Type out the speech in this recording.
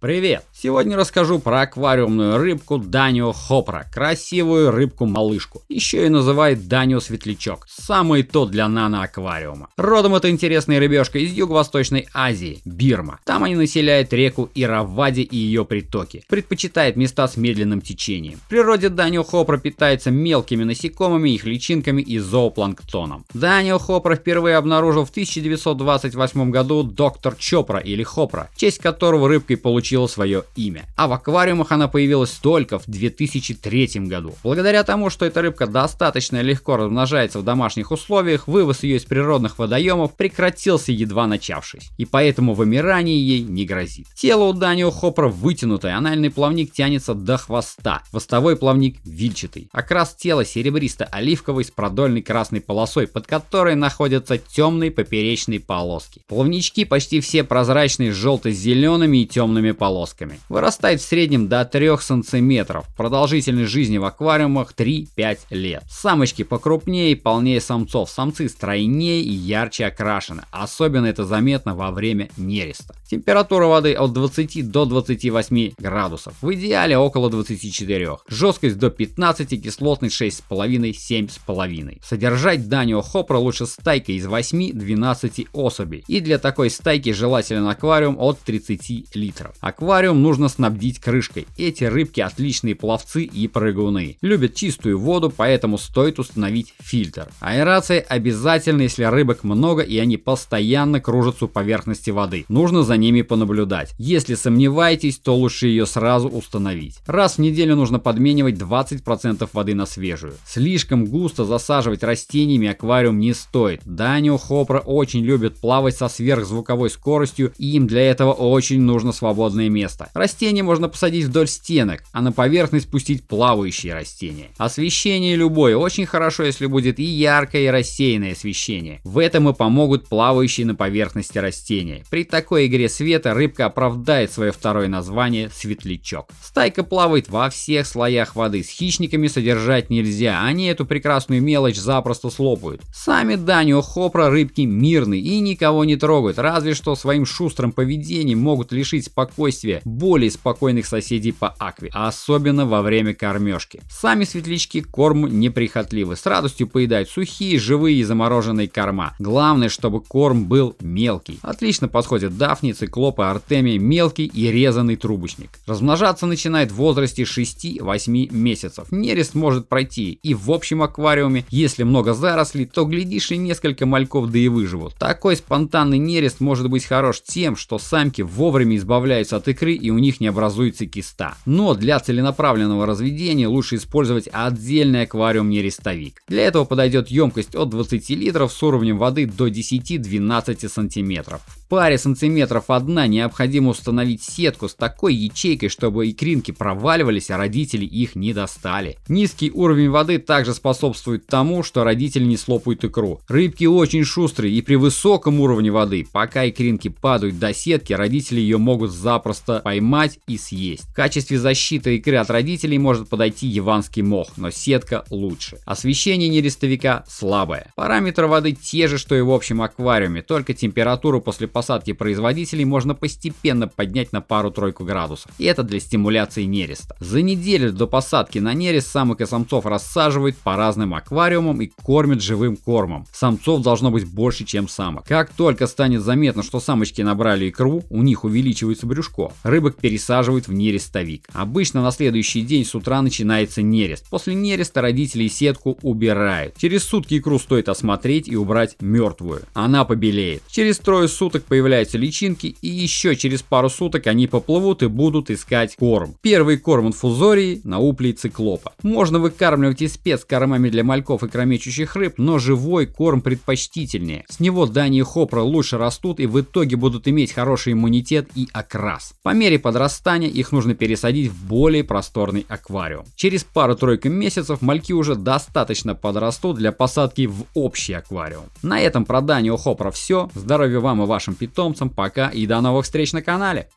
Привет! Сегодня расскажу про аквариумную рыбку Данио Хопра, красивую рыбку-малышку. Еще и называют Данио Светлячок. Самый тот для нано аквариума. Родом эта интересная рыбешка из юго-восточной Азии, Бирма. Там они населяют реку Иравади и ее притоки. Предпочитает места с медленным течением. В природе Данио Хопра питается мелкими насекомыми, их личинками и зоопланктоном. Данио Хопра впервые обнаружил в 1928 году доктор Чопра или Хопра, в честь которого рыбкой получил получила свое имя. А в аквариумах она появилась только в 2003 году. Благодаря тому, что эта рыбка достаточно легко размножается в домашних условиях, вывоз ее из природных водоемов прекратился едва начавшись. И поэтому вымирание ей не грозит. Тело у Данио Хоппера вытянутое, анальный плавник тянется до хвоста, хвостовой плавник вильчатый. Окрас тела серебристо-оливковый с продольной красной полосой, под которой находятся темные поперечные полоски. Плавнички почти все прозрачные с желто-зелеными и темными полосками. Вырастает в среднем до 3 сантиметров. Продолжительность жизни в аквариумах 3-5 лет. Самочки покрупнее и полнее самцов. Самцы стройнее и ярче окрашены. Особенно это заметно во время нереста. Температура воды от 20 до 28 градусов. В идеале около 24. Жесткость до 15, кислотность 6,5-7,5. Содержать Данио Хопра лучше стайкой из 8-12 особей. И для такой стайки желательно аквариум от 30 литров. Аквариум нужно снабдить крышкой. Эти рыбки отличные пловцы и прыгуны. Любят чистую воду, поэтому стоит установить фильтр. Аэрация обязательно, если рыбок много и они постоянно кружатся у поверхности воды. Нужно за ними понаблюдать. Если сомневаетесь, то лучше ее сразу установить. Раз в неделю нужно подменивать 20% воды на свежую. Слишком густо засаживать растениями аквариум не стоит. Данио Хопра очень любит плавать со сверхзвуковой скоростью и им для этого очень нужно свободное серьезное место. Растения можно посадить вдоль стенок, а на поверхность пустить плавающие растения. Освещение любое, очень хорошо, если будет и яркое, и рассеянное освещение. В этом и помогут плавающие на поверхности растения. При такой игре света рыбка оправдает свое второе название светлячок. Стайка плавает во всех слоях воды, с хищниками содержать нельзя, они эту прекрасную мелочь запросто слопают. Сами Данио Хопра рыбки мирны и никого не трогают, разве что своим шустрым поведением могут лишить спокойствия спокойствия более спокойных соседей по акве, а особенно во время кормежки. Сами светлячки корму неприхотливы, с радостью поедают сухие, живые и замороженные корма. Главное, чтобы корм был мелкий. Отлично подходят дафни, циклопы, артемии, мелкий и резанный трубочник. Размножаться начинает в возрасте 6-8 месяцев. Нерест может пройти и в общем аквариуме, если много зарослей, то глядишь и несколько мальков да и выживут. Такой спонтанный нерест может быть хорош тем, что самки вовремя избавляются от икры и у них не образуется киста. Но для целенаправленного разведения лучше использовать отдельный аквариум-нерестовик. Для этого подойдет емкость от 20 литров с уровнем воды до 10-12 сантиметров. В паре сантиметров одна необходимо установить сетку с такой ячейкой, чтобы икринки проваливались, а родители их не достали. Низкий уровень воды также способствует тому, что родители не слопают икру. Рыбки очень шустрые и при высоком уровне воды, пока икринки падают до сетки, родители ее могут запросто просто поймать и съесть. В качестве защиты икры от родителей может подойти яванский мох, но сетка лучше. Освещение нерестовика слабое. Параметры воды те же, что и в общем аквариуме, только температуру после посадки производителей можно постепенно поднять на пару-тройку градусов. И это для стимуляции нереста. За неделю до посадки на нерест самок и самцов рассаживают по разным аквариумам и кормят живым кормом. Самцов должно быть больше, чем самок. Как только станет заметно, что самочки набрали икру, у них увеличивается брюшок, крючков. Рыбок пересаживают в нерестовик. Обычно на следующий день с утра начинается нерест. После нереста родители сетку убирают. Через сутки икру стоит осмотреть и убрать мертвую. Она побелеет. Через трое суток появляются личинки и еще через пару суток они поплывут и будут искать корм. Первый корм инфузории на уплей циклопа. Можно выкармливать и спецкормами для мальков и кромечущих рыб, но живой корм предпочтительнее. С него дани и хопра лучше растут и в итоге будут иметь хороший иммунитет и окрас раз. По мере подрастания их нужно пересадить в более просторный аквариум. Через пару-тройку месяцев мальки уже достаточно подрастут для посадки в общий аквариум. На этом про данио Хопра все. Здоровья вам и вашим питомцам. Пока и до новых встреч на канале.